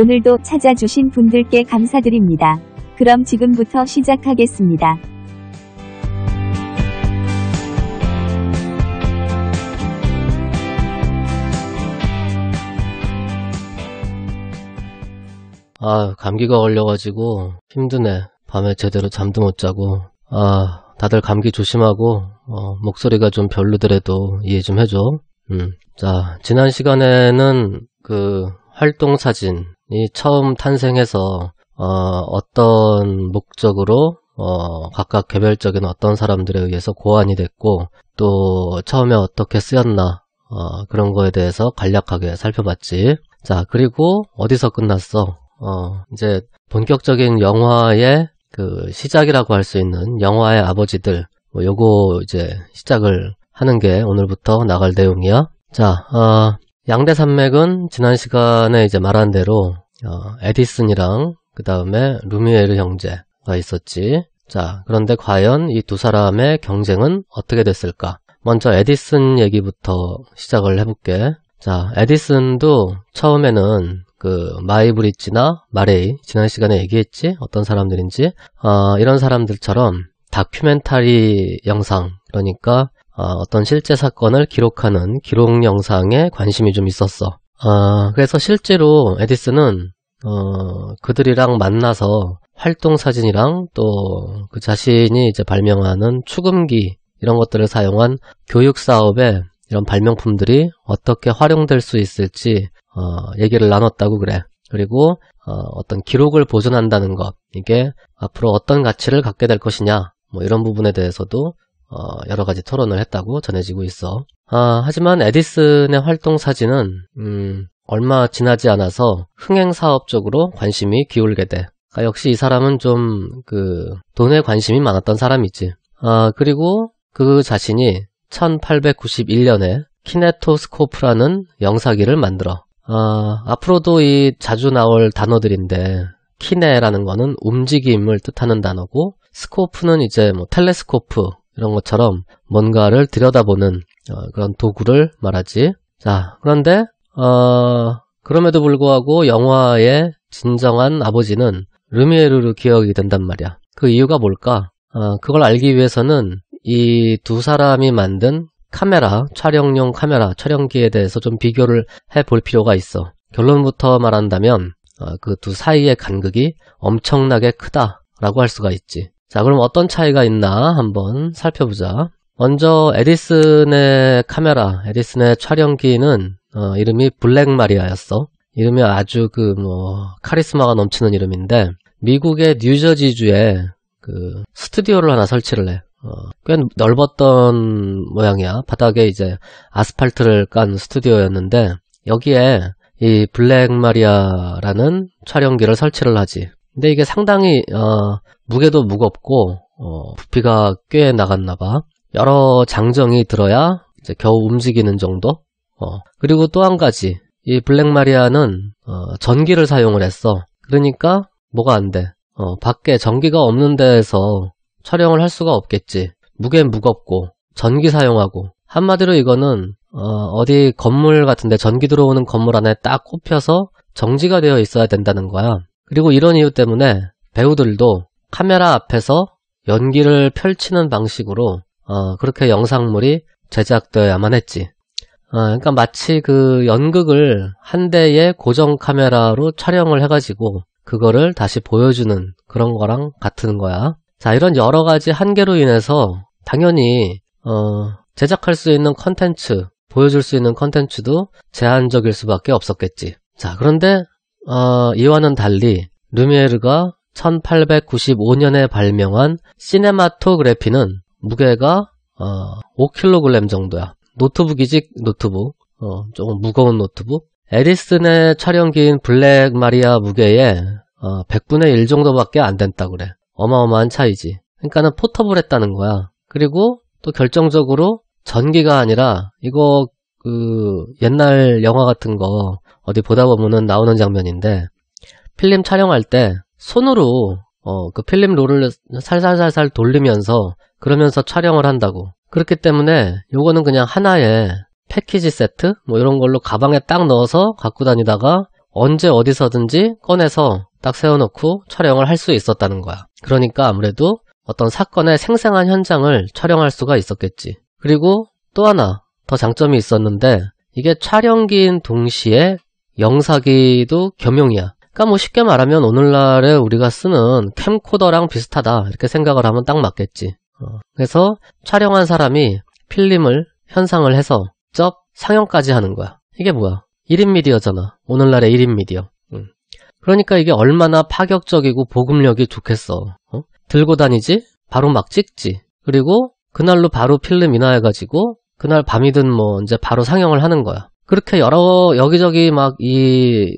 오늘도 찾아주신 분들께 감사드립니다. 그럼 지금부터 시작하겠습니다. 아, 감기가 걸려가지고 힘드네. 밤에 제대로 잠도 못 자고. 아, 다들 감기 조심하고 어, 목소리가 좀 별로더라도 이해 좀 해줘. 음. 자, 지난 시간에는 그 활동 사진 이 처음 탄생해서 어, 어떤 목적으로 어, 각각 개별적인 어떤 사람들에 의해서 고안이 됐고 또 처음에 어떻게 쓰였나 어, 그런 거에 대해서 간략하게 살펴봤지. 자 그리고 어디서 끝났어? 어, 이제 본격적인 영화의 그 시작이라고 할 수 있는 영화의 아버지들 뭐 요거 이제 시작을 하는 게 오늘부터 나갈 내용이야. 자, 어, 양대 산맥은 지난 시간에 이제 말한 대로 어, 에디슨이랑 그 다음에 루미에르 형제가 있었지. 자, 그런데 과연 이 두 사람의 경쟁은 어떻게 됐을까? 먼저 에디슨 얘기부터 시작을 해볼게. 자, 에디슨도 처음에는 그마이브리지나 마레이 지난 시간에 얘기했지 어떤 사람들인지 어, 이런 사람들처럼 다큐멘터리 영상 그러니까 어, 어떤 실제 사건을 기록하는 기록 영상에 관심이 좀 있었어. 어, 그래서 실제로 에디슨은 어, 그들이랑 만나서 활동 사진이랑 또 그 자신이 이제 발명하는 축음기 이런 것들을 사용한 교육 사업에 이런 발명품들이 어떻게 활용될 수 있을지 얘기를 나눴다고 그래. 그리고 어, 떤 기록을 보존한다는 것 이게 앞으로 어떤 가치를 갖게 될 것이냐 뭐 이런 부분에 대해서도 어, 여러 가지 토론을 했다고 전해지고 있어. 아, 하지만 에디슨의 활동 사진은 음, 얼마 지나지 않아서 흥행 사업 적으로 관심이 기울게 돼. 아, 역시 이 사람은 좀 그 돈에 관심이 많았던 사람이지. 아, 그리고 그 자신이 1891년에 키네토스코프라는 영사기를 만들어. 아, 앞으로도 이 자주 나올 단어들인데 키네라는 거는 움직임을 뜻하는 단어고 스코프는 이제 뭐 텔레스코프 이런 것처럼 뭔가를 들여다보는 어, 그런 도구를 말하지. 자, 그런데 어, 그럼에도 불구하고 영화의 진정한 아버지는 르미에르로 기억이 된단 말이야. 그 이유가 뭘까? 어, 그걸 알기 위해서는 이 두 사람이 만든 카메라, 촬영용 카메라, 촬영기에 대해서 좀 비교를 해 볼 필요가 있어. 결론부터 말한다면 어, 그두 사이의 간극이 엄청나게 크다라고 할 수가 있지. 자, 그럼 어떤 차이가 있나 한번 살펴보자. 먼저 에디슨의 카메라, 에디슨의 촬영기는 어, 이름이 블랙 마리아였어. 이름이 아주 그 뭐 카리스마가 넘치는 이름인데 미국의 뉴저지주에 그 스튜디오를 하나 설치를 해. 어, 꽤 넓었던 모양이야. 바닥에 이제 아스팔트를 깐 스튜디오였는데 여기에 이 블랙 마리아라는 촬영기를 설치를 하지. 근데 이게 상당히 어, 무게도 무겁고 어, 부피가 꽤 나갔나 봐. 여러 장정이 들어야 이제 겨우 움직이는 정도. 어, 그리고 또 한 가지 이 블랙마리아는 어, 전기를 사용을 했어. 그러니까 뭐가 안 돼. 어, 밖에 전기가 없는 데에서 촬영을 할 수가 없겠지. 무게 무겁고 전기 사용하고 한마디로 이거는 어, 디 건물 같은데 전기 들어오는 건물 안에 딱 꼽혀서 정지가 되어 있어야 된다는 거야. 그리고 이런 이유 때문에 배우들도 카메라 앞에서 연기를 펼치는 방식으로 어, 그렇게 영상물이 제작되어야만 했지. 어, 그러니까 마치 그 연극을 한 대의 고정 카메라로 촬영을 해가지고 그거를 다시 보여주는 그런 거랑 같은 거야. 자, 이런 여러 가지 한계로 인해서 당연히 어, 제작할 수 있는 컨텐츠, 보여줄 수 있는 컨텐츠도 제한적일 수밖에 없었겠지. 자, 그런데 어, 이와는 달리 루미에르가 1895년에 발명한 시네마토그래피는 무게가 어, 5kg 정도야. 노트북이지 노트북. 어, 조금 무거운 노트북. 에디슨의 촬영기인 블랙 마리아 무게의 어, 100분의 1 정도밖에 안 된다 그래. 어마어마한 차이지. 그러니까는 포터블 했다는 거야. 그리고 또 결정적으로 전기가 아니라 이거 그 옛날 영화 같은 거 어디 보다 보면은 나오는 장면인데 필름 촬영할 때 손으로 어, 그 필름 롤을 살살살살 돌리면서 그러면서 촬영을 한다고. 그렇기 때문에 요거는 그냥 하나의 패키지 세트 뭐 이런 걸로 가방에 딱 넣어서 갖고 다니다가 언제 어디서든지 꺼내서 딱 세워놓고 촬영을 할 수 있었다는 거야. 그러니까 아무래도 어떤 사건의 생생한 현장을 촬영할 수가 있었겠지. 그리고 또 하나 더 장점이 있었는데 이게 촬영기인 동시에 영사기도 겸용이야. 그러니까 뭐 쉽게 말하면 오늘날에 우리가 쓰는 캠코더랑 비슷하다 이렇게 생각을 하면 딱 맞겠지. 어, 그래서 촬영한 사람이 필름을 현상을 해서 쩝 상영까지 하는 거야. 이게 뭐야? 1인 미디어잖아. 오늘날의 1인 미디어. 음. 그러니까 이게 얼마나 파격적이고 보급력이 좋겠어. 어? 들고 다니지? 바로 막 찍지. 그리고 그날로 바로 필름 인화해가지고 그날 밤이든 뭐 이제 바로 상영을 하는 거야. 그렇게 여러 여기저기 막이어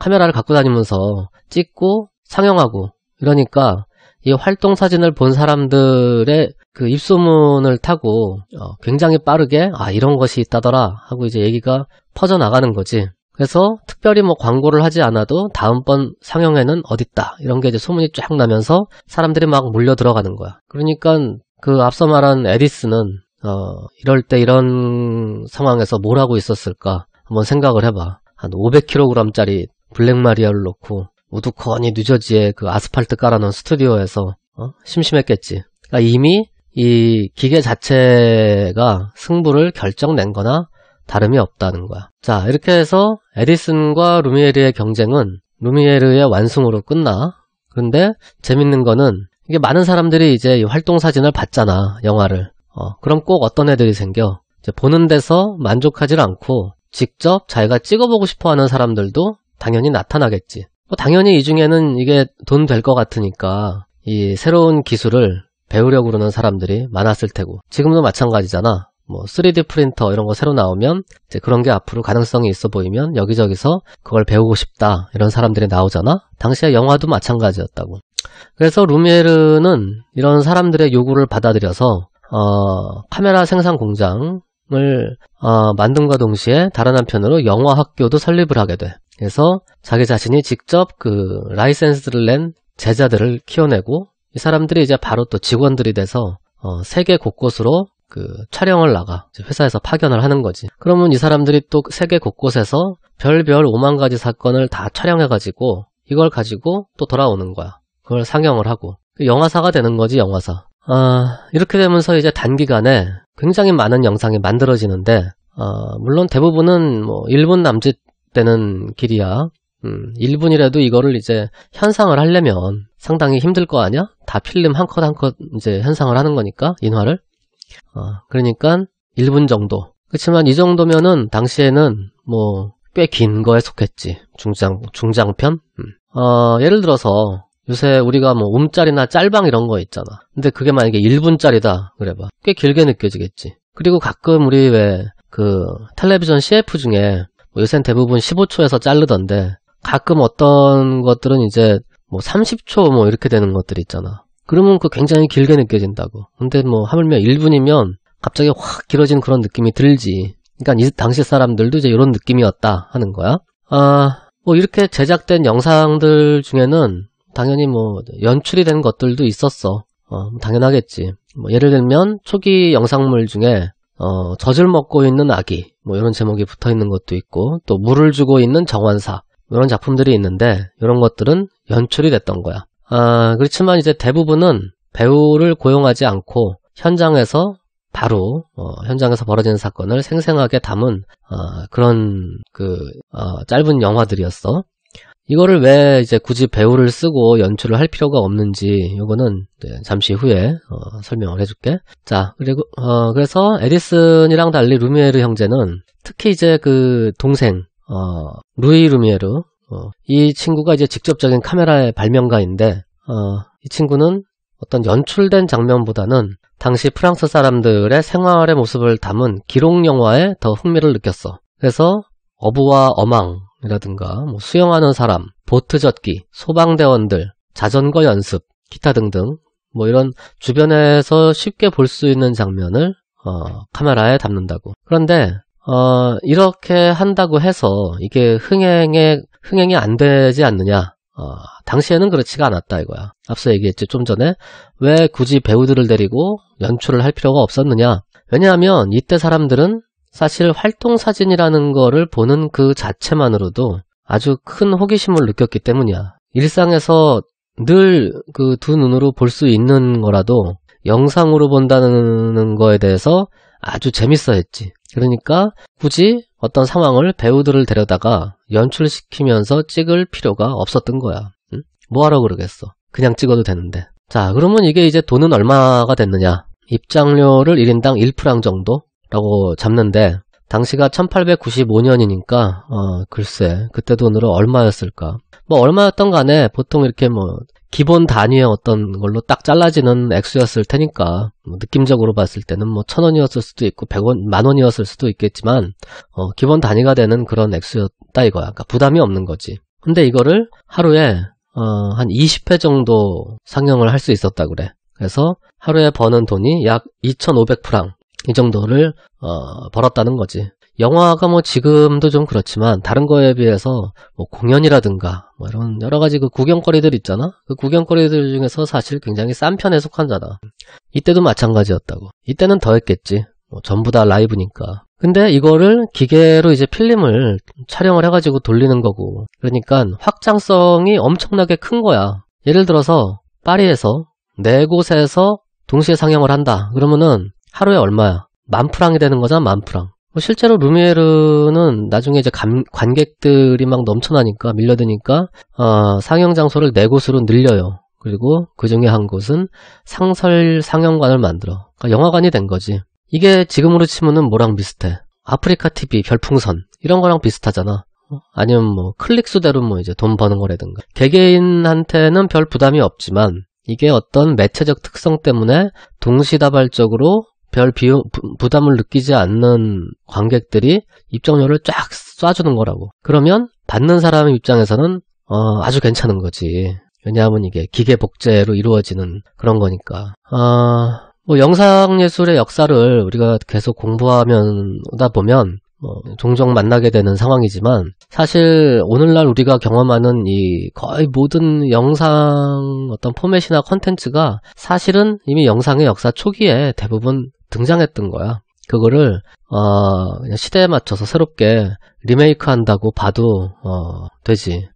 카메라를 갖고 다니면서 찍고 상영하고 이러니까 이 활동 사진을 본 사람들의 그 입소문을 타고 어 굉장히 빠르게 아 이런 것이 있다더라 하고 이제 얘기가 퍼져 나가는 거지. 그래서 특별히 뭐 광고를 하지 않아도 다음번 상영회는 어딨다 이런 게 이제 소문이 쫙 나면서 사람들이 막 몰려 들어가는 거야. 그러니까 그 앞서 말한 에디슨은 어 이럴 때 이런 상황에서 뭘 하고 있었을까 한번 생각을 해봐. 한 500kg짜리 블랙마리아를 놓고 우두커니 뉴저지에그 아스팔트 깔아놓은 스튜디오에서 어? 심심했겠지. 그러니까 이미 이 기계 자체가 승부를 결정낸 거나 다름이 없다는 거야. 자, 이렇게 해서 에디슨과 루미에르의 경쟁은 루미에르의 완승으로 끝나. 그런데 재밌는 거는 이게 많은 사람들이 이제 활동 사진을 봤잖아, 영화를. 어, 그럼 꼭 어떤 애들이 생겨. 보는 데서 만족하지 않고 직접 자기가 찍어보고 싶어 하는 사람들도 당연히 나타나겠지. 뭐 당연히 이 중에는 이게 돈 될 것 같으니까 이 새로운 기술을 배우려고 그러는 사람들이 많았을 테고 지금도 마찬가지잖아. 뭐 3D 프린터 이런 거 새로 나오면 이제 그런 게 앞으로 가능성이 있어 보이면 여기저기서 그걸 배우고 싶다 이런 사람들이 나오잖아. 당시에 영화도 마찬가지였다고. 그래서 루미에르는 이런 사람들의 요구를 받아들여서 어, 카메라 생산 공장을 어, 만든과 동시에 다른 한편으로 영화 학교도 설립을 하게 돼. 그래서 자기 자신이 직접 그 라이센스를 낸 제자들을 키워내고 이 사람들이 이제 바로 또 직원들이 돼서 어 세계 곳곳으로 그 촬영을 나가 회사에서 파견을 하는 거지. 그러면 이 사람들이 또 세계 곳곳에서 별별 5만 가지 사건을 다 촬영해가지고 이걸 가지고 또 돌아오는 거야. 그걸 상영을 하고 그 영화사가 되는 거지 영화사. 아 이렇게 되면서 이제 단기간에 굉장히 많은 영상이 만들어지는데 아, 물론 대부분은 뭐 1분 남짓 되는 길이야. 음, 1분이라도 이거를 이제 현상을 하려면 상당히 힘들 거 아니야? 다 필름 한 컷 한 컷 이제 현상을 하는 거니까 인화를. 어, 그러니까 1분 정도. 그렇지만 이 정도면은 당시에는 뭐 꽤 긴 거에 속했지. 중장 중장편. 음. 어, 예를 들어서 요새 우리가 뭐 움짤이나 짤방 이런 거 있잖아. 근데 그게 만약에 1분짜리다 그래봐. 꽤 길게 느껴지겠지. 그리고 가끔 우리 왜 그 텔레비전 CF 중에 뭐 요새는 대부분 15초에서 자르던데 가끔 어떤 것들은 이제 뭐 30초 뭐 이렇게 되는 것들 있잖아. 그러면 그 굉장히 길게 느껴진다고. 근데 뭐 하물며 1분이면 갑자기 확 길어진 그런 느낌이 들지. 그러니까 이 당시 사람들도 이제 이런 느낌이었다 하는 거야. 아, 뭐 이렇게 제작된 영상들 중에는 당연히 뭐 연출이 된 것들도 있었어. 어, 당연하겠지. 뭐 예를 들면 초기 영상물 중에 어, 젖을 먹고 있는 아기 뭐 이런 제목이 붙어 있는 것도 있고 또 물을 주고 있는 정원사 뭐 이런 작품들이 있는데 이런 것들은 연출이 됐던 거야. 아, 그렇지만 이제 대부분은 배우를 고용하지 않고 현장에서 바로 어, 현장에서 벌어지는 사건을 생생하게 담은 어, 그런 그 어, 짧은 영화들이었어. 이거를 왜 이제 굳이 배우를 쓰고 연출을 할 필요가 없는지 요거는 잠시 후에 어, 설명을 해줄게. 자 그리고 어, 그래서 에디슨이랑 달리 루미에르 형제는 특히 이제 그 동생 어, 루이 루미에르 어, 이 친구가 이제 직접적인 카메라의 발명가인데 어, 이 친구는 어떤 연출된 장면보다는 당시 프랑스 사람들의 생활의 모습을 담은 기록 영화에 더 흥미를 느꼈어. 그래서 어부와 어망 이라든가 뭐 수영하는 사람, 보트 젓기, 소방대원들, 자전거 연습, 기타 등등 뭐 이런 주변에서 쉽게 볼 수 있는 장면을 어, 카메라에 담는다고. 그런데 어, 이렇게 한다고 해서 이게 흥행에 흥행이 안 되지 않느냐? 어, 당시에는 그렇지가 않았다 이거야. 앞서 얘기했지 좀 전에 왜 굳이 배우들을 데리고 연출을 할 필요가 없었느냐? 왜냐하면 이때 사람들은 사실 활동 사진이라는 거를 보는 그 자체만으로도 아주 큰 호기심을 느꼈기 때문이야. 일상에서 늘 그 두 눈으로 볼 수 있는 거라도 영상으로 본다는 거에 대해서 아주 재밌어 했지. 그러니까 굳이 어떤 상황을 배우들을 데려다가 연출시키면서 찍을 필요가 없었던 거야. 응? 뭐하러 그러겠어. 그냥 찍어도 되는데. 자, 그러면 이게 이제 돈은 얼마가 됐느냐? 입장료를 1인당 1프랑 정도 라고 잡는데 당시가 1895년이니까 어 글쎄 그때 돈으로 얼마였을까 뭐 얼마였던 간에 보통 이렇게 뭐 기본 단위의 어떤 걸로 딱 잘라지는 액수였을 테니까 뭐 느낌적으로 봤을 때는 뭐천 원이었을 수도 있고 백 원, 만 원이었을 수도 있겠지만 어 기본 단위가 되는 그런 액수였다 이거야 그러니까 부담이 없는 거지 근데 이거를 하루에 어, 한 20회 정도 상영을 할 수 있었다 그래. 그래서 하루에 버는 돈이 약 2,500프랑. 이 정도를 어, 벌었다는 거지. 영화가 뭐 지금도 좀 그렇지만 다른 거에 비해서 뭐 공연이라든가 뭐 이런 여러 가지 그 구경거리들 있잖아. 그 구경거리들 중에서 사실 굉장히 싼 편에 속한 자다. 이때도 마찬가지였다고. 이때는 더했겠지. 뭐 전부 다 라이브니까. 근데 이거를 기계로 이제 필름을 촬영을 해가지고 돌리는 거고. 그러니까 확장성이 엄청나게 큰 거야. 예를 들어서 파리에서 네 곳에서 동시에 상영을 한다. 그러면은 하루에 얼마야? 만 프랑이 되는 거잖아, 만 프랑. 뭐 실제로 루미에르는 나중에 이제 감, 관객들이 막 넘쳐나니까 밀려드니까 어, 상영 장소를 네 곳으로 늘려요. 그리고 그 중에 한 곳은 상설 상영관을 만들어. 그러니까 영화관이 된 거지. 이게 지금으로 치면은 뭐랑 비슷해? 아프리카 TV 별풍선 이런 거랑 비슷하잖아. 어, 아니면 뭐 클릭 수대로 뭐 이제 돈 버는 거라든가 개개인한테는 별 부담이 없지만 이게 어떤 매체적 특성 때문에 동시다발적으로 별 비용, 부담을 느끼지 않는 관객들이 입장료를 쫙 쏴주는 거라고. 그러면 받는 사람 입장에서는 어, 아주 괜찮은 거지. 왜냐하면 이게 기계 복제로 이루어지는 그런 거니까. 어, 뭐 영상 예술의 역사를 우리가 계속 공부하면다 오 보면 뭐 종종 만나게 되는 상황이지만 사실 오늘날 우리가 경험하는 이 거의 모든 영상 어떤 포맷이나 컨텐츠가 사실은 이미 영상의 역사 초기에 대부분 등장했던 거야. 그거를 어, 시대에 맞춰서 새롭게 리메이크한다고 봐도 어, 되지.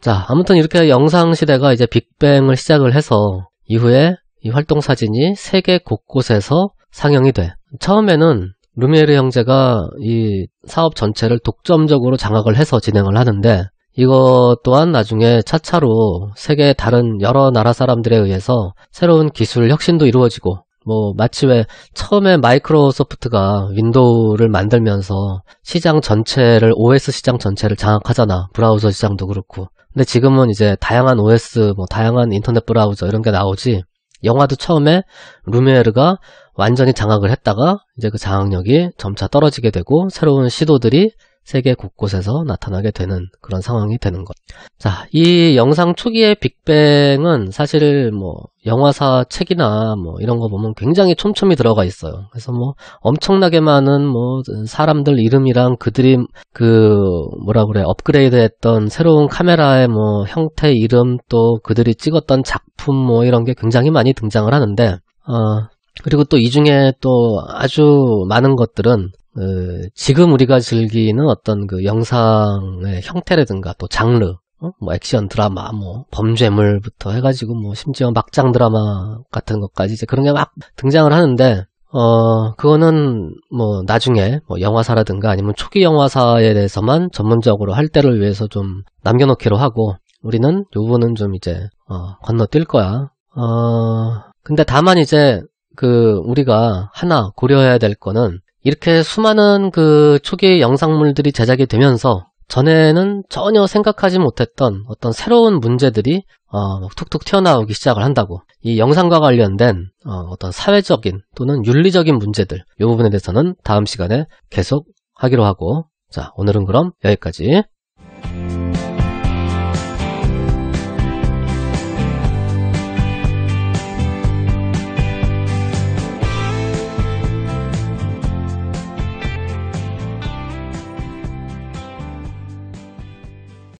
자, 아무튼 이렇게 영상 시대가 이제 빅뱅을 시작을 해서 이후에 이 활동 사진이 세계 곳곳에서 상영이 돼. 처음에는 루미에르 형제가 이 사업 전체를 독점적으로 장악을 해서 진행을 하는데 이것 또한 나중에 차차로 세계 다른 여러 나라 사람들에 의해서 새로운 기술 혁신도 이루어지고 뭐 마치 왜 처음에 마이크로소프트가 윈도우를 만들면서 시장 전체를 OS 시장 전체를 장악하잖아. 브라우저 시장도 그렇고. 근데 지금은 이제 다양한 OS 뭐 다양한 인터넷 브라우저 이런 게 나오지. 영화도 처음에 루미에르가 완전히 장악을 했다가 이제 그 장악력이 점차 떨어지게 되고 새로운 시도들이 세계 곳곳에서 나타나게 되는 그런 상황이 되는 것. 자, 이 영상 초기의 빅뱅은 사실 뭐 영화사 책이나 뭐 이런 거 보면 굉장히 촘촘히 들어가 있어요. 그래서 뭐 엄청나게 많은 뭐 사람들 이름이랑 그들이 그 뭐라 그래 업그레이드했던 새로운 카메라의 뭐 형태 이름 또 그들이 찍었던 작품 뭐 이런 게 굉장히 많이 등장을 하는데 어, 그리고 또 이 중에 또 아주 많은 것들은 그 지금 우리가 즐기는 어떤 그 영상의 형태라든가 또 장르, 어? 뭐 액션 드라마, 뭐 범죄물부터 해가지고 뭐 심지어 막장 드라마 같은 것까지 이제 그런 게 막 등장을 하는데 어 그거는 뭐 나중에 뭐 영화사라든가 아니면 초기 영화사에 대해서만 전문적으로 할 때를 위해서 좀 남겨놓기로 하고 우리는 요거는 좀 이제 어, 건너뛸 거야. 어 근데 다만 이제 그 우리가 하나 고려해야 될 거는 이렇게 수많은 그 초기 의 영상물들이 제작이 되면서 전에는 전혀 생각하지 못했던 어떤 새로운 문제들이 어, 툭툭 튀어나오기 시작을 한다고 이 영상과 관련된 어, 떤 사회적인 또는 윤리적인 문제들 이 부분에 대해서는 다음 시간에 계속 하기로 하고 자 오늘은 그럼 여기까지